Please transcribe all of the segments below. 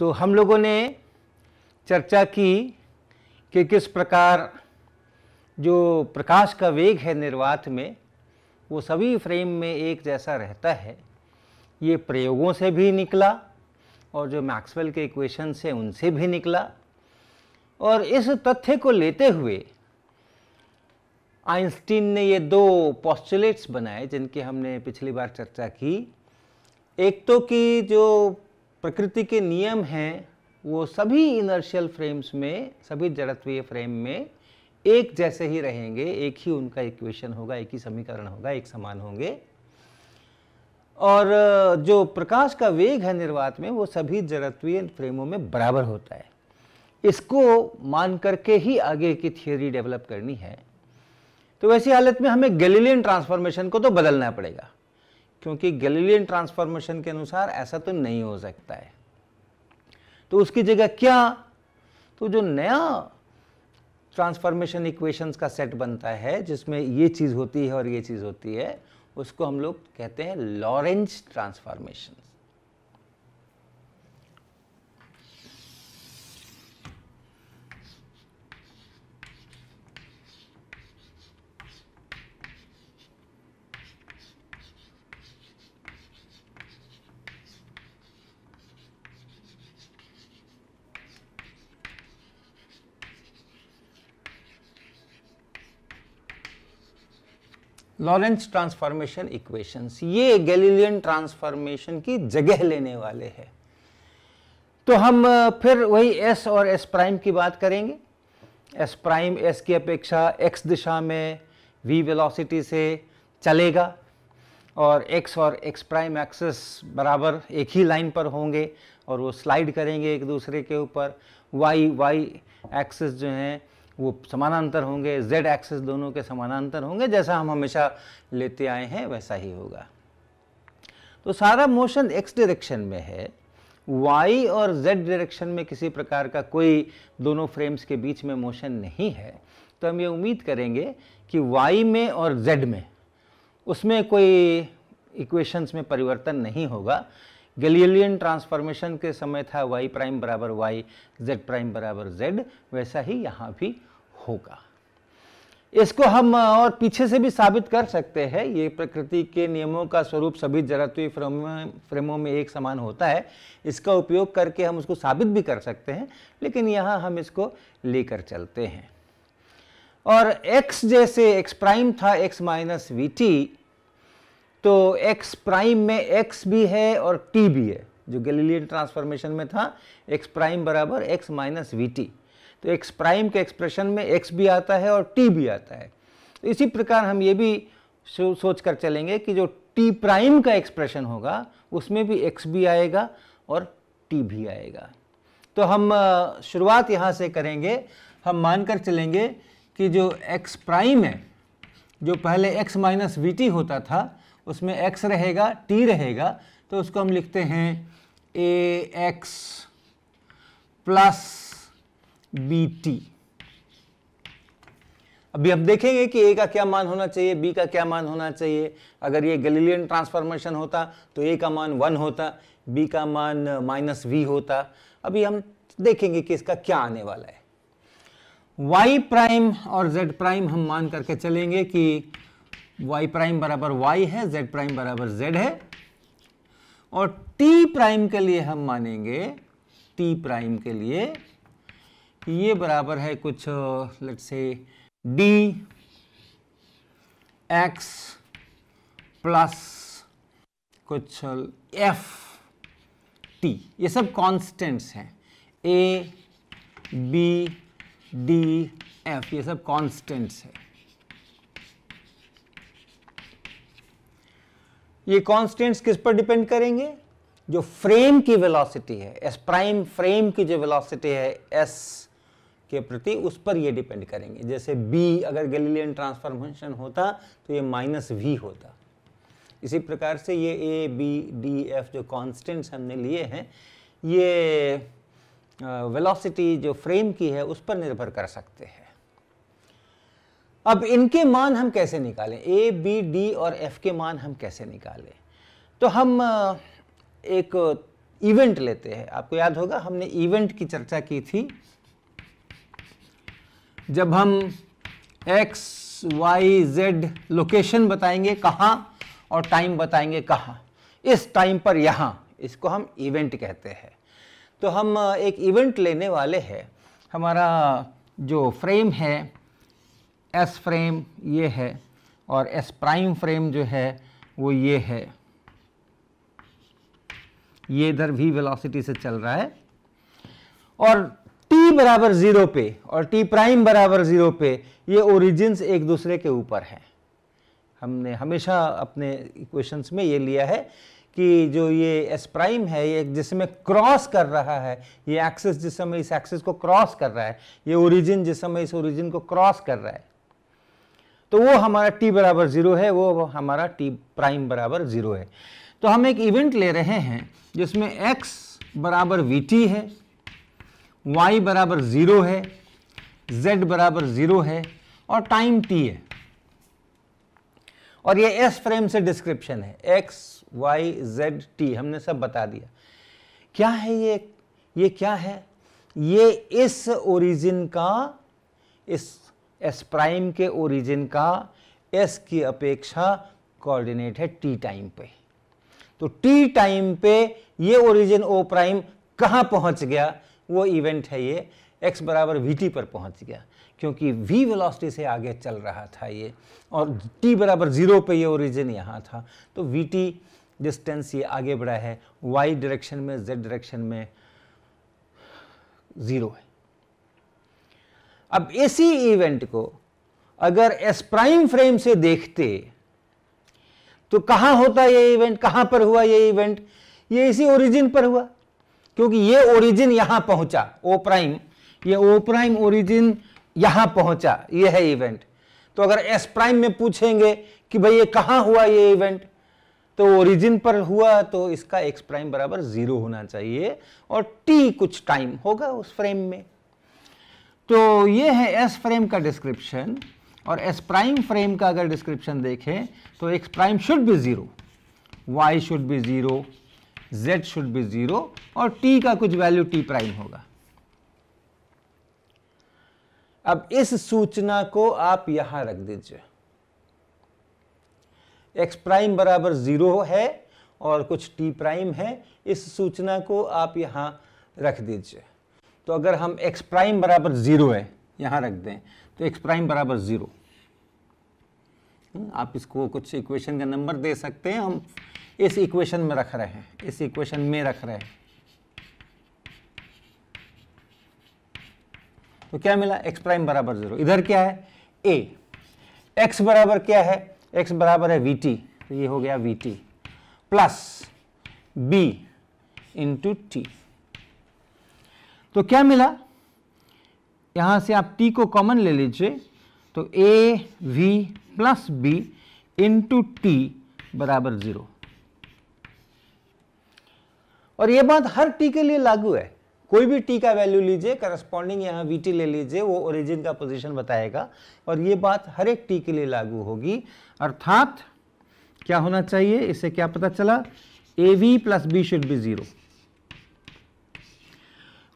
तो हम लोगों ने चर्चा की कि किस प्रकार जो प्रकाश का वेग है निर्वात में वो सभी फ्रेम में एक जैसा रहता है ये प्रयोगों से भी निकला और जो मैक्सवेल के इक्वेशन से उनसे भी निकला और इस तथ्य को लेते हुए आइंस्टीन ने ये दो पॉस्टुलेट्स बनाए जिनकी हमने पिछली बार चर्चा की एक तो कि जो प्रकृति के नियम हैं वो सभी इनर्शियल फ्रेम्स में सभी जड़त्वीय फ्रेम में एक जैसे ही रहेंगे एक ही उनका इक्वेशन होगा एक ही समीकरण होगा एक समान होंगे और जो प्रकाश का वेग है निर्वात में वो सभी जड़त्वीय फ्रेमों में बराबर होता है इसको मान करके ही आगे की थियोरी डेवलप करनी है तो वैसी हालत में हमें गैलीलियन ट्रांसफॉर्मेशन को तो बदलना पड़ेगा क्योंकि गैलीलियन ट्रांसफॉर्मेशन के अनुसार ऐसा तो नहीं हो सकता है तो उसकी जगह क्या तो जो नया ट्रांसफॉर्मेशन इक्वेशंस का सेट बनता है जिसमें ये चीज़ होती है और ये चीज़ होती है उसको हम लोग कहते हैं Lorentz transformation Lorentz transformation equations ये गैलीलियन ट्रांसफॉर्मेशन की जगह लेने वाले हैं तो हम फिर वही एस और एस प्राइम की बात करेंगे एस प्राइम एस की अपेक्षा एक्स दिशा में वी वेलोसिटी से चलेगा और एक्स और एक्स प्राइम एक्सेस बराबर एक ही लाइन पर होंगे और वो स्लाइड करेंगे एक दूसरे के ऊपर वाई वाई एक्सेस जो हैं वो समानांतर होंगे जेड एक्सेस दोनों के समानांतर होंगे जैसा हम हमेशा लेते आए हैं वैसा ही होगा तो सारा मोशन एक्स डायरेक्शन में है वाई और जेड डायरेक्शन में किसी प्रकार का कोई दोनों फ्रेम्स के बीच में मोशन नहीं है तो हम ये उम्मीद करेंगे कि वाई में और जेड में उसमें कोई इक्वेशंस में परिवर्तन नहीं होगा गलियलियन ट्रांसफॉर्मेशन के समय था वाई प्राइम बराबर वाई जेड प्राइम बराबर जेड वैसा ही यहाँ भी होगा इसको हम और पीछे से भी साबित कर सकते हैं ये प्रकृति के नियमों का स्वरूप सभी जड़त्वी फ्रेमों फ्रेमों में एक समान होता है इसका उपयोग करके हम उसको साबित भी कर सकते हैं लेकिन यहाँ हम इसको लेकर चलते हैं और x जैसे x प्राइम था x माइनस वी टी तो x प्राइम में x भी है और t भी है जो गैलीलियन ट्रांसफॉर्मेशन में था x प्राइम बराबर x माइनस वी टी तो एक्स प्राइम के एक्सप्रेशन में एक्स भी आता है और टी भी आता है तो इसी प्रकार हम ये भी सो, सोच कर चलेंगे कि जो टी प्राइम का एक्सप्रेशन होगा उसमें भी एक्स भी आएगा और टी भी आएगा तो हम शुरुआत यहाँ से करेंगे हम मानकर चलेंगे कि जो एक्स प्राइम है जो पहले एक्स माइनस वी टी होता था उसमें एक्स रहेगा टी रहेगा तो उसको हम लिखते हैं A X plus B T अभी हम देखेंगे कि ए का क्या मान होना चाहिए बी का क्या मान होना चाहिए अगर ये गलीलियन ट्रांसफॉर्मेशन होता तो ए का मान वन होता बी का मान माइनस वी होता अभी हम देखेंगे कि इसका क्या आने वाला है वाई प्राइम और जेड प्राइम हम मान करके चलेंगे कि वाई प्राइम बराबर वाई है जेड प्राइम बराबर जेड है और टी प्राइम के लिए हम मानेंगे टी प्राइम के लिए ये बराबर है कुछ let's say D x plus कुछ एफ टी ये सब कांस्टेंट्स हैं ए बी डी एफ ये सब कांस्टेंट्स है ये कांस्टेंट्स किस पर डिपेंड करेंगे जो फ्रेम की वेलोसिटी है एस प्राइम फ्रेम की जो वेलोसिटी है एस के प्रति उस पर ये डिपेंड करेंगे जैसे बी अगर गैलीलियन ट्रांसफॉर्मेशन होता तो ये माइनस वी होता इसी प्रकार से ये ए बी डी एफ जो कांस्टेंट्स हमने लिए हैं ये वेलोसिटी जो फ्रेम की है उस पर निर्भर कर सकते हैं अब इनके मान हम कैसे निकालें ए बी डी और एफ के मान हम कैसे निकालें तो हम एक इवेंट लेते हैं आपको याद होगा हमने इवेंट की चर्चा की थी जब हम एक्स वाई जेड लोकेशन बताएंगे कहाँ और टाइम बताएंगे कहाँ इस टाइम पर यहाँ इसको हम इवेंट कहते हैं तो हम एक इवेंट लेने वाले हैं हमारा जो फ्रेम है एस फ्रेम ये है और एस प्राइम फ्रेम जो है वो ये है ये इधर भी वेलोसिटी से चल रहा है और टी बराबर जीरो पे और टी प्राइम बराबर जीरो पे ये ओरिजिन्स एक दूसरे के ऊपर हैं हमने हमेशा अपने इक्वेशंस में ये लिया है कि जो ये एस प्राइम है ये जिसमें क्रॉस कर रहा है ये एक्सिस जिस समय इस एक्सिस को क्रॉस कर रहा है ये ओरिजिन जिस समय इस ओरिजिन को क्रॉस कर रहा है तो वो हमारा टी बराबर जीरो है वो हमारा टी प्राइम बराबर जीरो है तो हम एक इवेंट ले रहे हैं जिसमें एक्स बराबर वी टी है y बराबर ज़ीरो है z बराबर ज़ीरो है और टाइम t है और ये s फ्रेम से डिस्क्रिप्शन है x y z t हमने सब बता दिया क्या है ये ये क्या है ये इस ओरिजिन का इस एस प्राइम के ओरिजिन का एस की अपेक्षा कोऑर्डिनेट है टी टाइम पे तो टी टाइम पे ये ओरिजिन ओ प्राइम कहां पहुंच गया वो इवेंट है ये x बराबर वी टी पर पहुंच गया क्योंकि v वेलोसिटी से आगे चल रहा था ये और t बराबर ज़ीरो पे ये ओरिजिन यहाँ था तो वी टी डिस्टेंस ये आगे बढ़ा है y डायरेक्शन में z डायरेक्शन में ज़ीरो है अब इसी इवेंट को अगर s प्राइम फ्रेम से देखते तो कहाँ होता ये इवेंट कहाँ पर हुआ ये इवेंट ये इसी ओरिजिन पर हुआ क्योंकि ये ओरिजिन यहां पहुंचा ओ प्राइम ये ओ प्राइम ओरिजिन यहां पहुंचा ये है इवेंट तो अगर एस प्राइम में पूछेंगे कि भाई ये कहां हुआ ये इवेंट तो ओरिजिन पर हुआ तो इसका एक्स प्राइम बराबर जीरो होना चाहिए और टी कुछ टाइम होगा उस फ्रेम में तो ये है एस फ्रेम का डिस्क्रिप्शन और एस प्राइम फ्रेम का अगर डिस्क्रिप्शन देखें तो X prime should be zero Y should be zero z should be zero और t का कुछ वैल्यू t प्राइम होगा अब इस सूचना को आप यहां रख दीजिए x प्राइम बराबर जीरो है और कुछ t प्राइम है इस सूचना को आप यहां रख दीजिए तो अगर हम x प्राइम बराबर जीरो है यहां रख दें तो x प्राइम बराबर जीरो आप इसको कुछ इक्वेशन का नंबर दे सकते हैं हम इस इक्वेशन में रख रहे हैं इस इक्वेशन में रख रहे हैं तो क्या मिला एक्स प्राइम बराबर जीरो इधर क्या है ए एक्स बराबर क्या है एक्स बराबर है vt तो ये हो गया V T plus B into T तो क्या मिला यहां से आप टी को कॉमन ले लीजिए तो A V plus B into T बराबर जीरो और यह बात हर टी के लिए लागू है कोई भी टी का वैल्यू लीजिए करस्पॉन्डिंग यहां वी टी ले लीजिए वो ओरिजिन का पोजीशन बताएगा और यह बात हर एक टी के लिए लागू होगी अर्थात क्या होना चाहिए इसे क्या पता चला A V plus B should be zero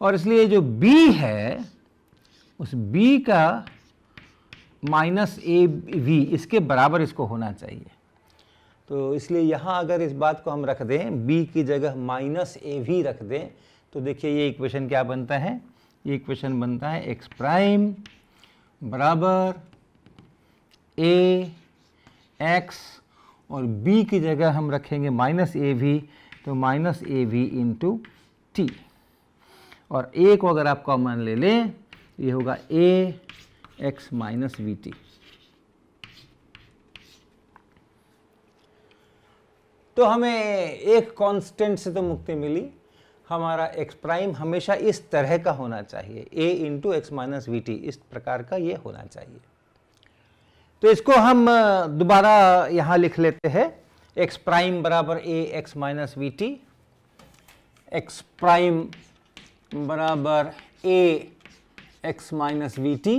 और इसलिए जो बी है उस बी का माइनस ए वी इसके बराबर इसको होना चाहिए तो इसलिए यहाँ अगर इस बात को हम रख दें बी की जगह माइनस ए वी रख दें तो देखिए ये इक्वेशन क्या बनता है ये इक्वेशन बनता है एक्स प्राइम बराबर ए एक्स और बी की जगह हम रखेंगे माइनस ए वी तो माइनस ए वी इंटू टी और ए को अगर आप कॉमन ले लें ये होगा A X minus we T तो हमें एक कांस्टेंट से तो मुक्ति मिली हमारा x प्राइम हमेशा इस तरह का होना चाहिए a into x minus we T इस प्रकार का ये होना चाहिए तो इसको हम दोबारा यहाँ लिख लेते हैं x प्राइम बराबर a X minus we T X prime बराबर a X minus we T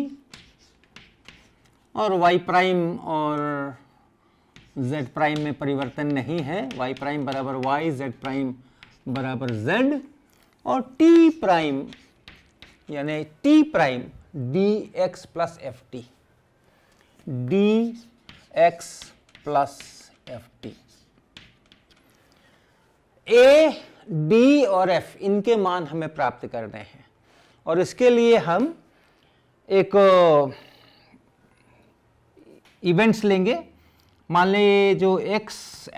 और y प्राइम और z प्राइम में परिवर्तन नहीं है y प्राइम बराबर y z प्राइम बराबर z और t प्राइम यानी t prime D x plus F T D x plus F T A D और एफ इनके मान हमें प्राप्त करने हैं और इसके लिए हम एक इवेंट्स लेंगे मान लें जो एक्स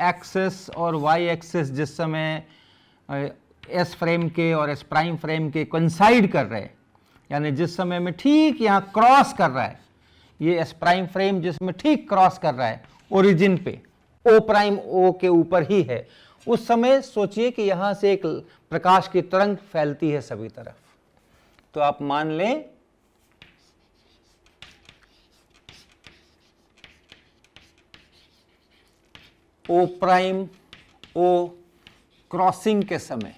एक्सेस और वाई एक्सेस जिस समय एस फ्रेम के और एस प्राइम फ्रेम के कंसाइड कर रहे हैं यानी जिस समय में ठीक यहाँ क्रॉस कर रहा है ये एस प्राइम फ्रेम जिसमें ठीक क्रॉस कर रहा है ओरिजिन पे ओ प्राइम ओ के ऊपर ही है उस समय सोचिए कि यहाँ से एक प्रकाश की तरंग फैलती है सभी तरफ तो आप मान लें ओ प्राइम ओ क्रॉसिंग के समय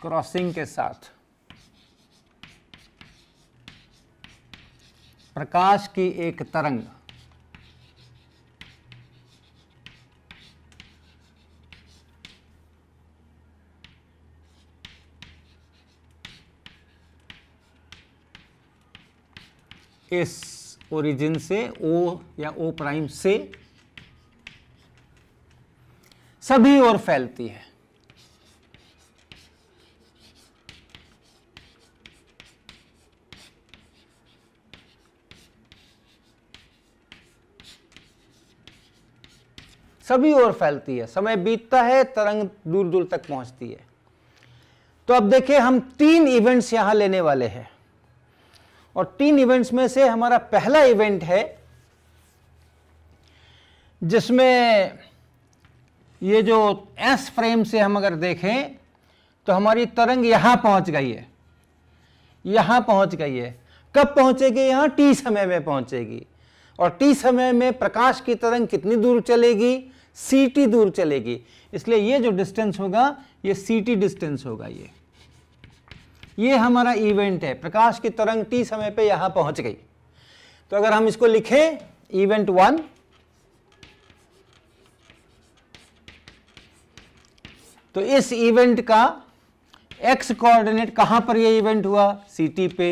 क्रॉसिंग के साथ प्रकाश की एक तरंग इस ओरिजिन से ओ या ओ प्राइम से सभी ओर फैलती है सभी ओर फैलती है समय बीतता है तरंग दूर दूर तक पहुंचती है तो अब देखिए हम तीन इवेंट्स यहां लेने वाले हैं और तीन इवेंट्स में से हमारा पहला इवेंट है जिसमें ये जो एस फ्रेम से हम अगर देखें तो हमारी तरंग यहां पहुंच गई है यहां पहुंच गई है कब पहुंचेगी यहां टी समय में पहुंचेगी और टी समय में प्रकाश की तरंग कितनी दूर चलेगी सीटी दूर चलेगी इसलिए ये जो डिस्टेंस होगा ये सीटी डिस्टेंस होगा ये ये हमारा इवेंट है प्रकाश की तरंग टी समय पे यहां पहुंच गई तो अगर हम इसको लिखें इवेंट वन तो इस इवेंट का एक्स कोऑर्डिनेट कहां पर ये इवेंट हुआ सिटी पे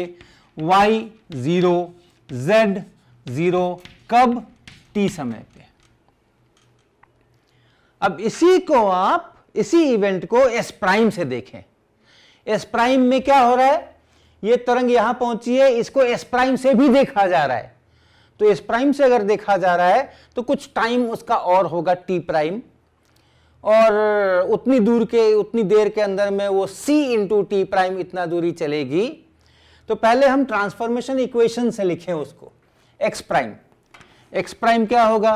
वाई ज़ीरो जेड ज़ीरो कब टी समय पे अब इसी को आप इसी इवेंट को एस प्राइम से देखें एस प्राइम में क्या हो रहा है ये तरंग यहां पहुंची है इसको एस प्राइम से भी देखा जा रहा है तो एस प्राइम से अगर देखा जा रहा है तो कुछ टाइम उसका और होगा टी प्राइम और उतनी दूर के उतनी देर के अंदर में वो c इंटू टी प्राइम इतना दूरी चलेगी तो पहले हम ट्रांसफॉर्मेशन इक्वेशन से लिखें उसको x प्राइम x प्राइम क्या होगा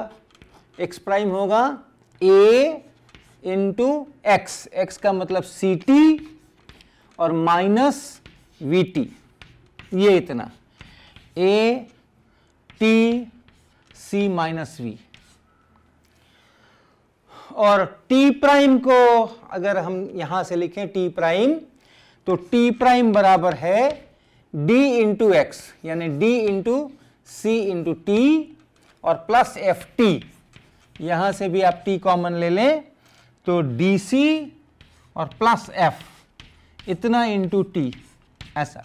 x प्राइम होगा a इंटू एक्स एक्स का मतलब सी टी और माइनस वी टी ये इतना A T C minus V और t प्राइम को अगर हम यहां से लिखें t प्राइम तो t प्राइम बराबर है d इंटू एक्स यानी d into C into T और प्लस एफ टी यहां से भी आप t कॉमन ले लें तो डी सी और प्लस एफ इतना इंटू टी ऐसा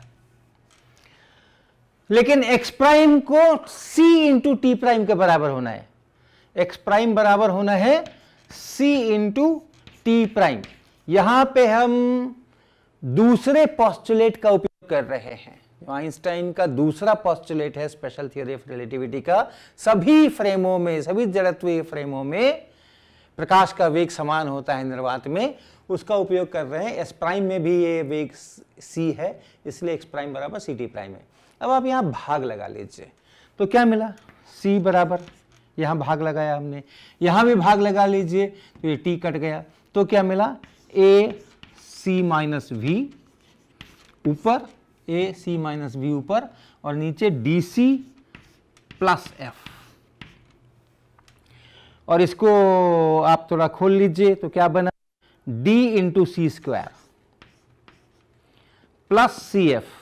लेकिन x प्राइम को c इंटू टी प्राइम के बराबर होना है x प्राइम बराबर होना है सी इंटू टी प्राइम यहां पे हम दूसरे पॉस्टुलेट का उपयोग कर रहे हैं आइंस्टाइन का दूसरा पॉस्टुलेट है स्पेशल थियोरी ऑफ रिलेटिविटी का सभी फ्रेमों में सभी जड़त्व फ्रेमों में प्रकाश का वेग समान होता है निर्वात में उसका उपयोग कर रहे हैं एस प्राइम में भी ये वेग सी है इसलिए एक्स प्राइम बराबर सी टी प्राइम है अब आप यहाँ भाग लगा लीजिए तो क्या मिला सी बराबर यहाँ भाग लगाया हमने यहाँ भी भाग लगा लीजिए तो ये टी कट गया तो क्या मिला ए सी माइनस वी ऊपर ए सी माइनस वी ऊपर और नीचे डी सी प्लस एफ और इसको आप थोड़ा खोल लीजिए तो क्या बना D into C square plus C F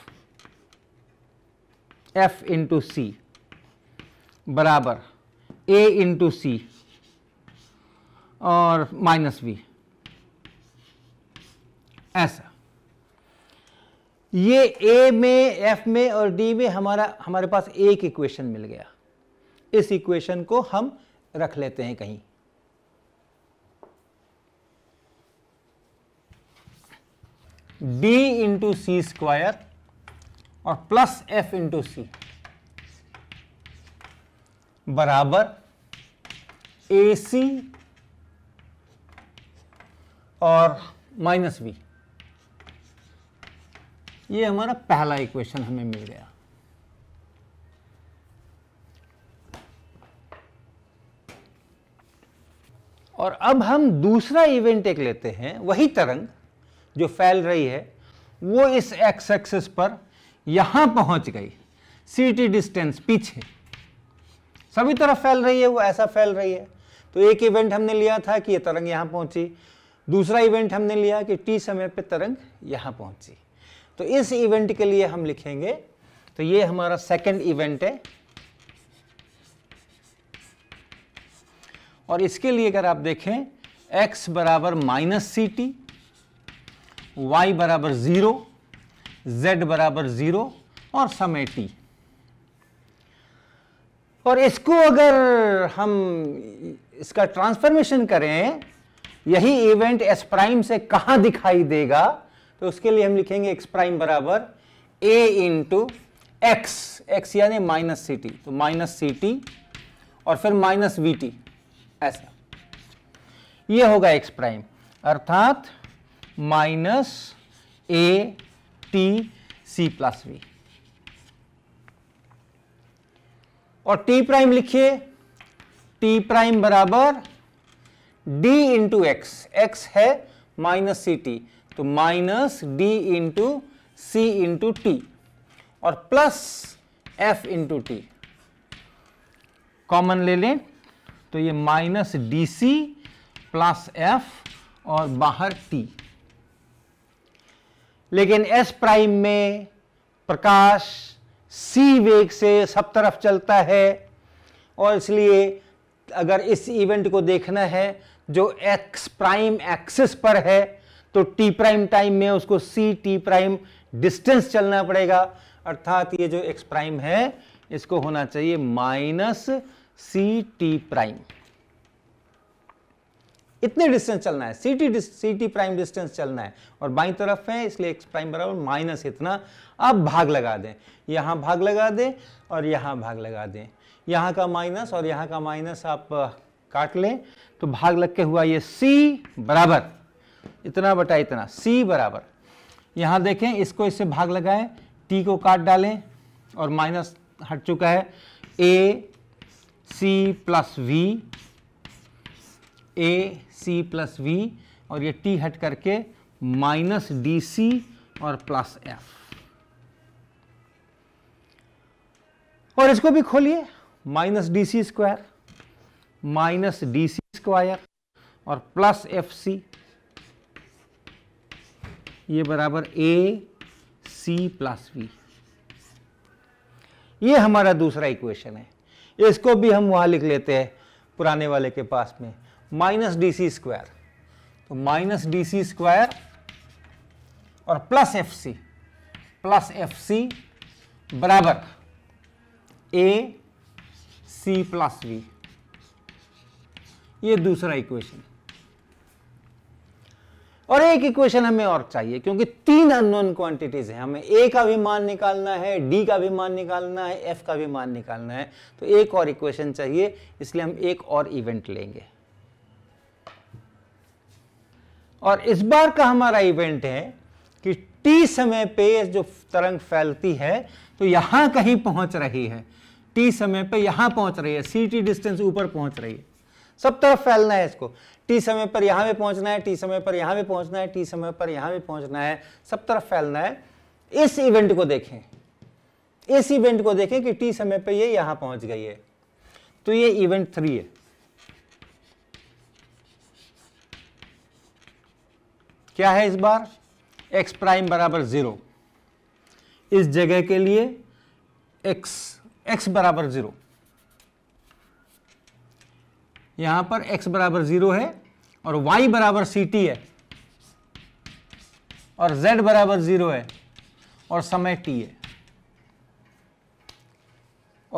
F into C बराबर ए इंटू सी और माइनस बी ऐसा ये ए में एफ में और डी में हमारा हमारे पास एक इक्वेशन मिल गया इस इक्वेशन को हम रख लेते हैं कहीं डी इंटू सी स्क्वायर और प्लस एफ इंटू सी बराबर ए सी और माइनस बी ये हमारा पहला इक्वेशन हमें मिल गया और अब हम दूसरा इवेंट एक लेते हैं वही तरंग जो फैल रही है वो इस एक्स एक्सिस पर यहां पहुंच गई सीटी डिस्टेंस पीछे सभी तरफ फैल रही है वो ऐसा फैल रही है तो एक इवेंट हमने लिया था कि ये तरंग यहाँ पहुँची दूसरा इवेंट हमने लिया कि टी समय पर तरंग यहाँ पहुँची तो इस इवेंट के लिए हम लिखेंगे तो ये हमारा सेकंड इवेंट है और इसके लिए अगर आप देखें x बराबर माइनस सी टी वाई बराबर ज़ीरो जेड बराबर ज़ीरो और समय t और इसको अगर हम इसका ट्रांसफॉर्मेशन करें यही इवेंट एस प्राइम से कहां दिखाई देगा तो उसके लिए हम लिखेंगे एक्स प्राइम बराबर ए इंटू एक्स एक्स यानी माइनस सी टी तो माइनस सी टी और फिर माइनस वी टी ऐसा ये होगा एक्स प्राइम अर्थात minus A T C plus V और टी प्राइम लिखिए टी प्राइम बराबर डी इंटू एक्स एक्स है माइनस सी टी तो minus D into C into T और plus F into T common ले लें तो ये minus D C plus F और बाहर टी लेकिन S प्राइम में प्रकाश C वेग से सब तरफ चलता है और इसलिए अगर इस इवेंट को देखना है जो एक्स प्राइम एक्सिस पर है तो टी प्राइम टाइम में उसको सी टी प्राइम डिस्टेंस चलना पड़ेगा अर्थात ये जो एक्स प्राइम है इसको होना चाहिए माइनस सी टी प्राइम इतने डिस्टेंस चलना है C T C T prime distance चलना है और बाई तरफ है इसलिए एक्स प्राइम बराबर माइनस इतना अब भाग लगा दें यहां भाग लगा दें और यहां भाग लगा दें यहाँ का माइनस और यहाँ का माइनस आप काट लें तो भाग लग के हुआ ये सी बराबर इतना बटा इतना सी बराबर यहाँ देखें इसको इससे भाग लगाएं टी को काट डालें और माइनस हट चुका है A C plus V A C plus V और ये टी हट करके माइनस डी सी और प्लस एफ और इसको भी खोलिए माइनस डी सी स्क्वायर माइनस डी सी स्क्वायर और प्लस एफ सी ये बराबर ए सी प्लस वी ये हमारा दूसरा इक्वेशन है इसको भी हम वहां लिख लेते हैं पुराने वाले के पास में माइनस डी सी स्क्वायर तो माइनस डी सी स्क्वायर और plus F C plus F C बराबर ए सी प्लस वी ये दूसरा इक्वेशन और एक इक्वेशन हमें और चाहिए क्योंकि तीन अननोन क्वांटिटीज हैं हमें ए का भी मान निकालना है डी का भी मान निकालना है एफ का भी मान निकालना है तो एक और इक्वेशन चाहिए इसलिए हम एक और इवेंट लेंगे और इस बार का हमारा इवेंट है कि टी समय पे जो तरंग फैलती है तो यहां कहीं पहुंच रही है टी समय पर यहां पहुंच रही है सी टी डिस्टेंस ऊपर पहुंच रही है सब तरफ फैलना है इसको टी समय पर यहां पे पहुंचना है टी समय पर यहां पे पहुंचना है टी समय पर यहां पे पहुंचना है सब तरफ फैलना है इस इवेंट को देखें इस इवेंट को देखें कि टी समय पर ये यह यहां पहुंच गई है तो ये इवेंट थ्री है क्या है इस बार एक्स प्राइम बराबर ज़ीरो इस जगह के लिए एक्स एक्स बराबर जीरो यहां पर एक्स बराबर जीरो है और वाई बराबर सी टी है और जेड बराबर जीरो है और समय टी है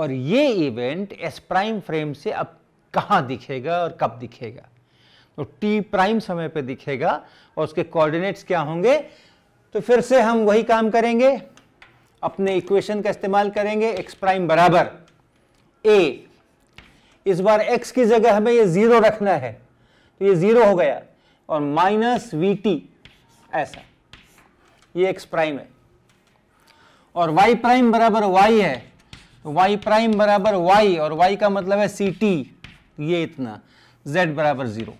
और ये इवेंट एस प्राइम फ्रेम से अब कहा दिखेगा और कब दिखेगा तो टी प्राइम समय पे दिखेगा और उसके कोऑर्डिनेट्स क्या होंगे तो फिर से हम वही काम करेंगे अपने इक्वेशन का इस्तेमाल करेंगे एक्स प्राइम बराबर ए इस बार एक्स की जगह हमें ये जीरो रखना है तो ये जीरो हो गया और माइनस वी टी ऐसा ये एक्स प्राइम है और वाई प्राइम बराबर वाई है तो वाई प्राइम बराबर वाई और वाई का मतलब है सी टी ये इतना जेड बराबर जीरो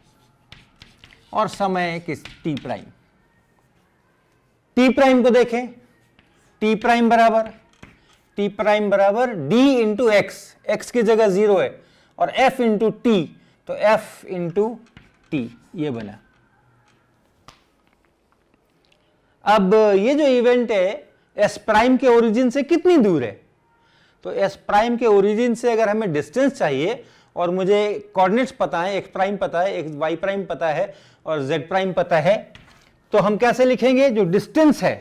और समय किस टी प्राइम टी प्राइम को देखें टी प्राइम बराबर टी प्राइम बराबर डी इंटू एक्स एक्स की जगह जीरो है और एफ इंटू टी तो एफ इंटू टी ये बना अब ये जो इवेंट है एस प्राइम के ओरिजिन से कितनी दूर है तो एस प्राइम के ओरिजिन से अगर हमें डिस्टेंस चाहिए और मुझे कोऑर्डिनेट्स पता है एक्स प्राइम पता है वाई प्राइम पता है और जेड प्राइम पता है तो हम कैसे लिखेंगे जो डिस्टेंस है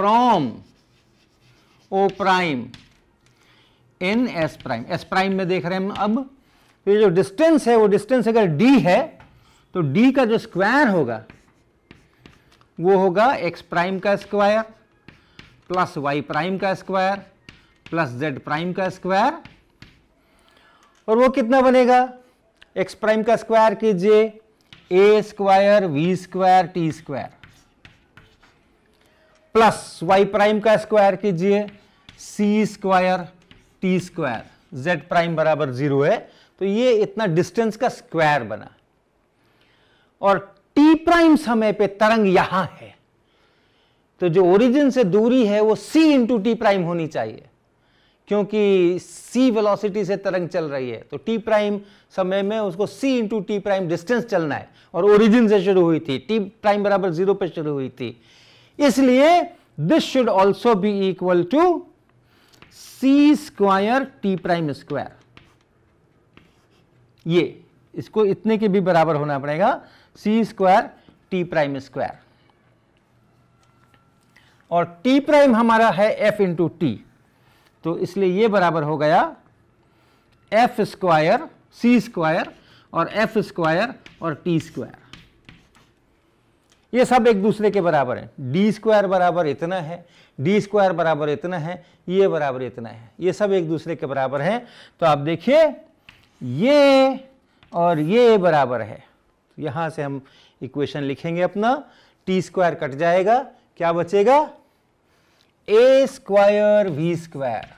from O prime in S prime S prime में देख रहे हैं हम अब ये जो डिस्टेंस है वो डिस्टेंस अगर डी है तो डी का जो स्क्वायर होगा वो होगा एक्स प्राइम का स्क्वायर प्लस वाई प्राइम का स्क्वायर प्लस जेड प्राइम का स्क्वायर और वो कितना बनेगा एक्स प्राइम का स्क्वायर कीजिए A square we square T square plus Y prime का स्क्वायर कीजिए C square T square Z prime बराबर जीरो है तो ये इतना डिस्टेंस का स्क्वायर बना और टी प्राइम समय पे तरंग यहां है तो जो ओरिजिन से दूरी है वो सी इंटू टी प्राइम होनी चाहिए क्योंकि सी वेलोसिटी से तरंग चल रही है तो टी प्राइम समय में उसको C into T prime distance चलना है और ओरिजिन से शुरू हुई थी टी प्राइम बराबर जीरो पे शुरू हुई थी इसलिए this should also be equal to C square T prime square ये इसको इतने के भी बराबर होना पड़ेगा C square T prime square और टी प्राइम हमारा है एफ इंटू टी तो इसलिए ये बराबर हो गया एफ स्क्वायर सी स्क्वायर और एफ स्क्वायर और टी स्क्वायर ये सब एक दूसरे के बराबर हैं डी स्क्वायर बराबर इतना है डी स्क्वायर बराबर इतना है ये बराबर इतना है ये सब एक दूसरे के बराबर हैं तो आप देखिए ये और ये बराबर है तो यहाँ से हम इक्वेशन लिखेंगे अपना टी स्क्वायर कट जाएगा क्या बचेगा A square we square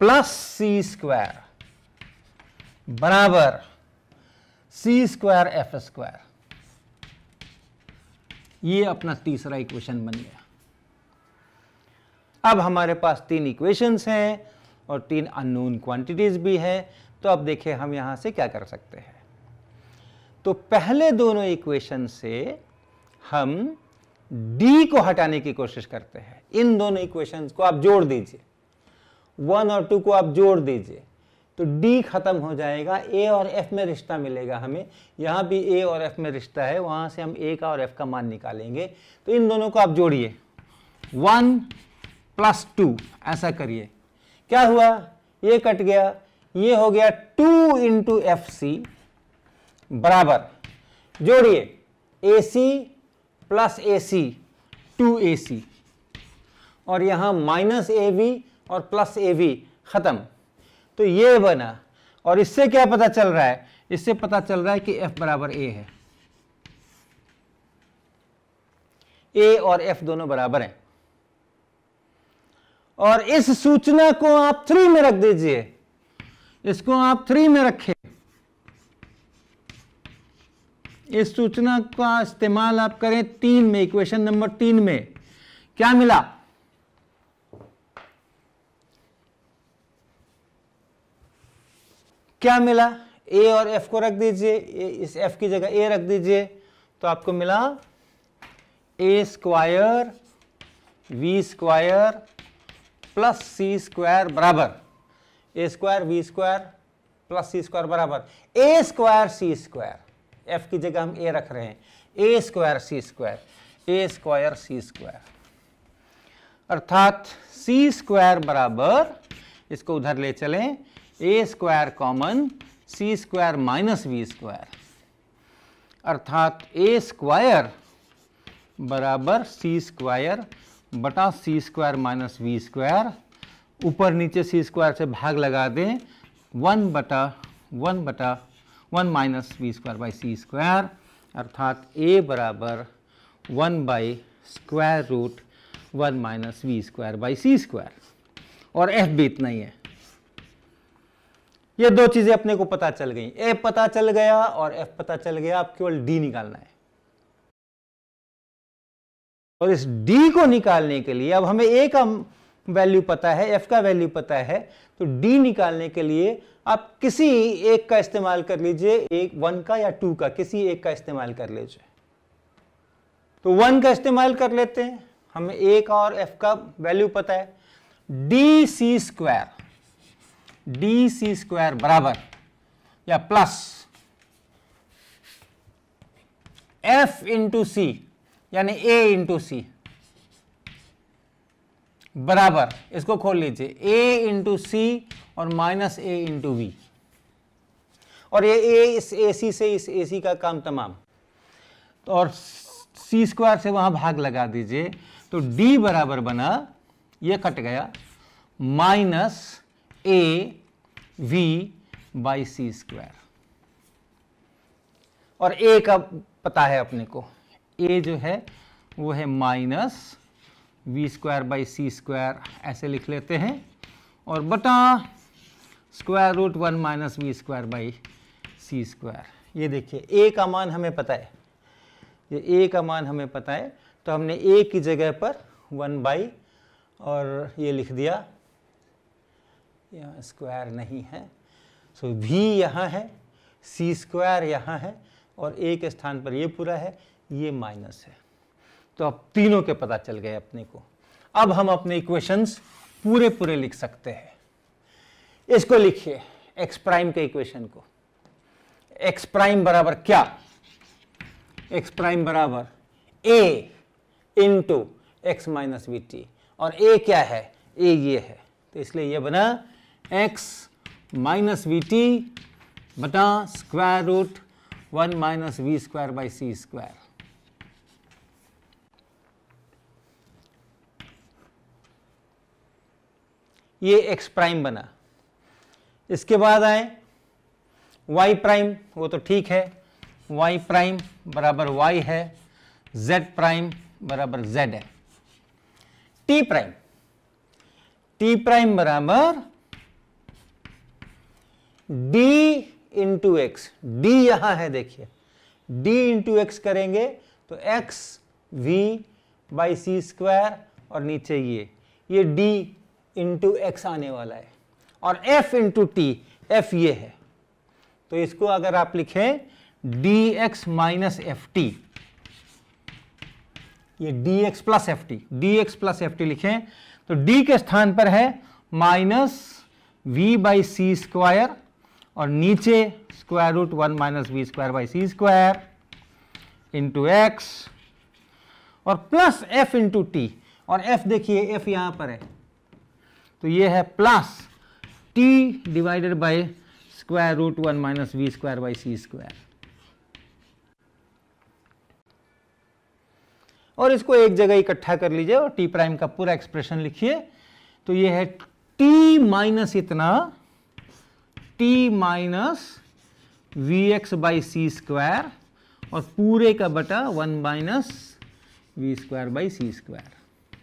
plus C square बराबर सी स्क्वायर एफ स्क्वायर ये अपना तीसरा इक्वेशन बन गया अब हमारे पास तीन इक्वेशंस हैं और तीन अननोन क्वांटिटीज भी हैं तो अब देखिए हम यहां से क्या कर सकते हैं तो पहले दोनों इक्वेशन से हम d को हटाने की कोशिश करते हैं इन दोनों इक्वेशंस को आप जोड़ दीजिए वन और टू को आप जोड़ दीजिए तो डी ख़त्म हो जाएगा ए और एफ में रिश्ता मिलेगा हमें यहाँ भी ए और एफ में रिश्ता है वहाँ से हम ए का और एफ का मान निकालेंगे तो इन दोनों को आप जोड़िए वन प्लस टू ऐसा करिए क्या हुआ ये कट गया ये हो गया टू इंटू एफ सी बराबर जोड़िए ए C plus A C to A C और यहाँ माइनस ए वी और प्लस ए वी ख़त्म तो ये बना और इससे क्या पता चल रहा है इससे पता चल रहा है कि एफ बराबर ए है ए और एफ दोनों बराबर हैं और इस सूचना को आप थ्री में रख दीजिए इसको आप थ्री में रखें इस सूचना का इस्तेमाल आप करें तीन में इक्वेशन नंबर तीन में क्या मिला क्या मिला ए और एफ को रख दीजिए इस एफ की जगह ए रख दीजिए तो आपको मिला a square we square plus C square बराबर a square we square plus C square बराबर a square C square f की जगह हम ए रख रहे हैं a square C square a square C square अर्थात सी स्क्वायर बराबर इसको उधर ले चलें a square common c square minus b square अर्थात ए स्क्वायर बराबर सी स्क्वायर बटा c square minus v square ऊपर नीचे सी स्क्वायर से भाग लगा दें वन बटा वन बटा one minus v square by c square अर्थात ए बराबर one by square root one minus v square by c square और एफ भी इतना ही है ये दो चीजें अपने को पता चल गई ए पता चल गया और एफ पता चल गया आप केवल डी निकालना है और इस डी को निकालने के लिए अब हमें ए का वैल्यू पता है एफ का वैल्यू पता है तो डी निकालने के लिए आप किसी एक का इस्तेमाल कर लीजिए एक वन का या टू का किसी एक का इस्तेमाल कर लीजिए तो वन का इस्तेमाल कर लेते हैं हमें ए का और एफ का वैल्यू पता है डी सी स्क्वायर डी सी स्क्वायर बराबर या प्लस एफ इंटू सी यानी ए इंटू सी बराबर इसको खोल लीजिए ए इंटू सी और माइनस ए इंटू वी और ये ए इस ए सी से इस ए सी का काम तमाम तो और सी स्क्वायर से वहां भाग लगा दीजिए तो डी बराबर बना ये कट गया minus A v by c square और ए का पता है अपने को ए जो है वो है minus v square by c square ऐसे लिख लेते हैं और बटा square root one minus v square by c square ये देखिए ए का मान हमें पता है ये ए का मान हमें पता है तो हमने ए की जगह पर वन बाई और ये लिख दिया यहाँ स्क्वायर नहीं है सो भी यहाँ है सी स्क्वायर यहाँ है और एक स्थान पर ये पूरा है ये माइनस है तो अब तीनों के पता चल गए अपने को अब हम अपने इक्वेशंस पूरे पूरे लिख सकते हैं इसको लिखिए एक्स प्राइम के इक्वेशन को एक्स प्राइम बराबर क्या एक्स प्राइम बराबर ए into x minus b t और ए क्या है ए ये है तो इसलिए ये बना एक्स माइनस वी टी बटा square root one minus v square by c square ये एक्स प्राइम बना इसके बाद आए वाई प्राइम वो तो ठीक है वाई प्राइम बराबर वाई है जेड प्राइम बराबर जेड है टी प्राइम टी प्राइम बराबर d इंटू एक्स डी यहां है देखिए d इंटू एक्स करेंगे तो x v by c square और नीचे ये ये d इंटू एक्स आने वाला है और f इंटू टी एफ ये है तो इसको अगर आप लिखें d x minus f T ये d x plus F T D x plus F t लिखें तो d के स्थान पर है minus v by c square और नीचे square root one minus v square by c square into x और प्लस एफ इंटू टी और एफ देखिए एफ यहां पर है तो ये है plus t divided by square root one minus v square by c square और इसको एक जगह इकट्ठा कर लीजिए और टी प्राइम का पूरा एक्सप्रेशन लिखिए तो ये है टी माइनस इतना t minus v x by c square और पूरे का बटा one minus v square by c square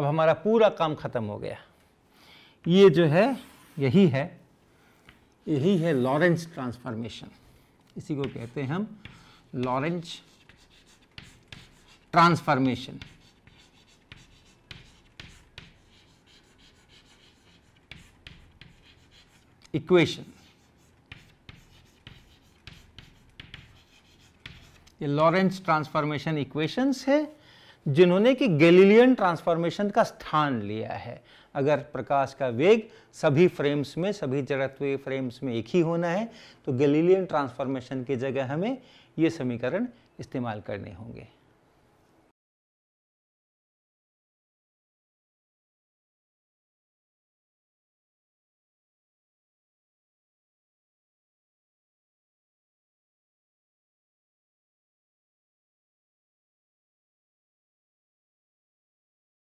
अब हमारा पूरा काम खत्म हो गया ये जो है यही है यही है लॉरेंस ट्रांसफॉर्मेशन इसी को कहते हैं हम लॉरेंस ट्रांसफॉर्मेशन equation. ये लॉरेंस ट्रांसफॉर्मेशन इक्वेशंस है जिन्होंने कि गैलीलियन ट्रांसफॉर्मेशन का स्थान लिया है अगर प्रकाश का वेग सभी फ्रेम्स में सभी जड़त्व फ्रेम्स में एक ही होना है तो गैलीलियन ट्रांसफॉर्मेशन की जगह हमें ये समीकरण इस्तेमाल करने होंगे